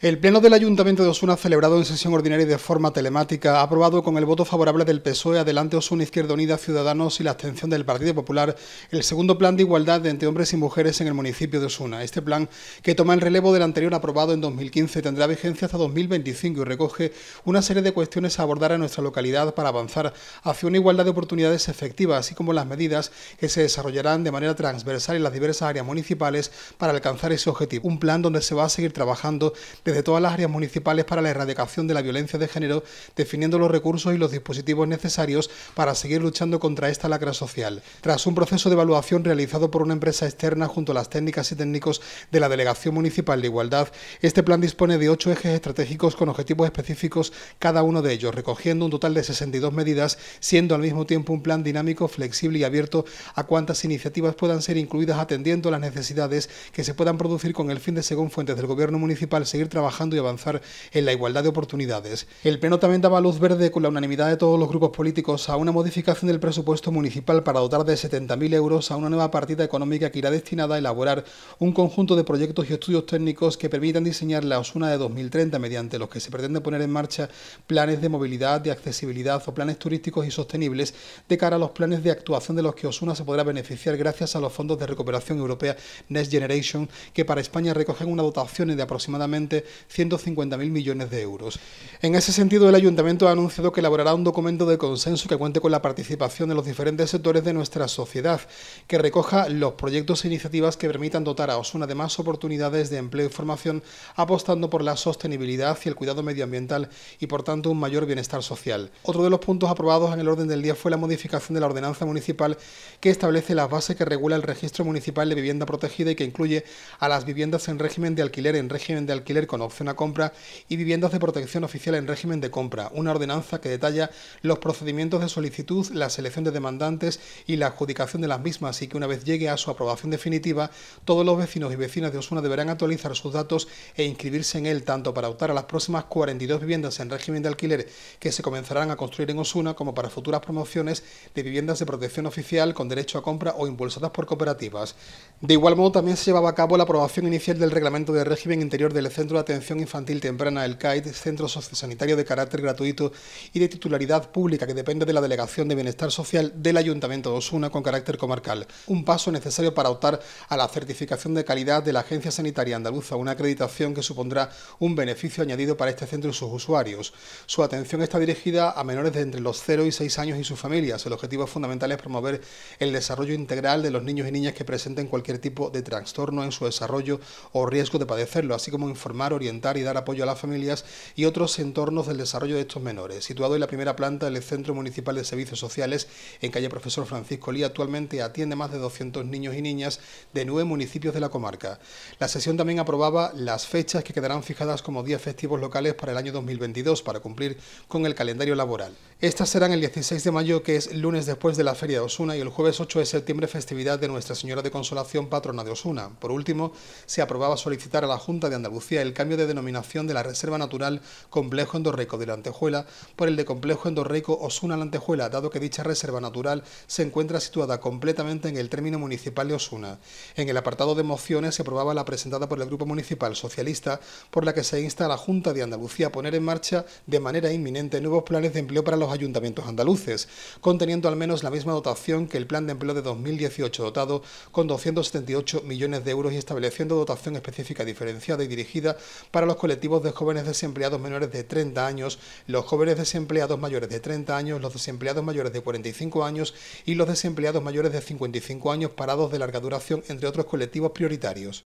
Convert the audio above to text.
El Pleno del Ayuntamiento de Osuna, celebrado en sesión ordinaria y de forma telemática, ha aprobado con el voto favorable del PSOE, Adelante Osuna, Izquierda Unida, Ciudadanos y la abstención del Partido Popular, el segundo plan de igualdad entre hombres y mujeres en el municipio de Osuna. Este plan, que toma el relevo del anterior aprobado en 2015, tendrá vigencia hasta 2025 y recoge una serie de cuestiones a abordar en nuestra localidad para avanzar hacia una igualdad de oportunidades efectiva, así como las medidas que se desarrollarán de manera transversal en las diversas áreas municipales para alcanzar ese objetivo. Un plan donde se va a seguir trabajando de todas las áreas municipales para la erradicación de la violencia de género, definiendo los recursos y los dispositivos necesarios para seguir luchando contra esta lacra social. Tras un proceso de evaluación realizado por una empresa externa junto a las técnicas y técnicos de la Delegación Municipal de Igualdad, este plan dispone de ocho ejes estratégicos con objetivos específicos cada uno de ellos, recogiendo un total de 62 medidas, siendo al mismo tiempo un plan dinámico, flexible y abierto a cuantas iniciativas puedan ser incluidas atendiendo las necesidades que se puedan producir con el fin de, según fuentes del Gobierno Municipal, seguir trabajando trabajando y avanzar en la igualdad de oportunidades. El Pleno también daba luz verde con la unanimidad de todos los grupos políticos a una modificación del presupuesto municipal para dotar de 70.000 euros a una nueva partida económica que irá destinada a elaborar un conjunto de proyectos y estudios técnicos que permitan diseñar la Osuna de 2030 mediante los que se pretende poner en marcha planes de movilidad, de accesibilidad o planes turísticos y sostenibles de cara a los planes de actuación de los que Osuna se podrá beneficiar gracias a los fondos de recuperación europea Next Generation que para España recogen una dotación de aproximadamente 150.000 millones de euros. En ese sentido, el Ayuntamiento ha anunciado que elaborará un documento de consenso que cuente con la participación de los diferentes sectores de nuestra sociedad, que recoja los proyectos e iniciativas que permitan dotar a Osuna de más oportunidades de empleo y formación, apostando por la sostenibilidad y el cuidado medioambiental y, por tanto, un mayor bienestar social. Otro de los puntos aprobados en el orden del día fue la modificación de la ordenanza municipal que establece las bases que regula el registro municipal de vivienda protegida y que incluye a las viviendas en régimen de alquiler, en régimen de alquiler con opción a compra y viviendas de protección oficial en régimen de compra, una ordenanza que detalla los procedimientos de solicitud, la selección de demandantes y la adjudicación de las mismas y que una vez llegue a su aprobación definitiva, todos los vecinos y vecinas de Osuna deberán actualizar sus datos e inscribirse en él tanto para optar a las próximas 42 viviendas en régimen de alquiler que se comenzarán a construir en Osuna como para futuras promociones de viviendas de protección oficial con derecho a compra o impulsadas por cooperativas. De igual modo, también se llevaba a cabo la aprobación inicial del reglamento de régimen interior del centro de Atención Infantil Temprana, el CAIT, centro sociosanitario de carácter gratuito y de titularidad pública que depende de la Delegación de Bienestar Social del Ayuntamiento de Osuna con carácter comarcal. Un paso necesario para optar a la certificación de calidad de la Agencia Sanitaria Andaluza, una acreditación que supondrá un beneficio añadido para este centro y sus usuarios. Su atención está dirigida a menores de entre los 0 y 6 años y sus familias. El objetivo fundamental es promover el desarrollo integral de los niños y niñas que presenten cualquier tipo de trastorno en su desarrollo o riesgo de padecerlo, así como informar orientar y dar apoyo a las familias y otros entornos del desarrollo de estos menores. Situado en la primera planta del Centro Municipal de Servicios Sociales, en calle Profesor Francisco Lía, actualmente atiende más de 200 niños y niñas de nueve municipios de la comarca. La sesión también aprobaba las fechas que quedarán fijadas como días festivos locales para el año 2022 para cumplir con el calendario laboral. Estas serán el 16 de mayo, que es lunes después de la Feria de Osuna, y el jueves 8 de septiembre, festividad de Nuestra Señora de Consolación, patrona de Osuna. Por último, se aprobaba solicitar a la Junta de Andalucía el cambio de denominación de la Reserva Natural Complejo Endorreico de la Antejuela por el de Complejo Endorreico Osuna la Antejuela, dado que dicha Reserva Natural se encuentra situada completamente en el término municipal de Osuna. En el apartado de mociones se aprobaba la presentada por el Grupo Municipal Socialista, por la que se insta a la Junta de Andalucía a poner en marcha de manera inminente nuevos planes de empleo para los ayuntamientos andaluces, conteniendo al menos la misma dotación que el Plan de Empleo de 2018, dotado con 278 millones de euros y estableciendo dotación específica diferenciada y dirigida para los colectivos de jóvenes desempleados menores de 30 años, los jóvenes desempleados mayores de 30 años, los desempleados mayores de 45 años y los desempleados mayores de 55 años parados de larga duración, entre otros colectivos prioritarios.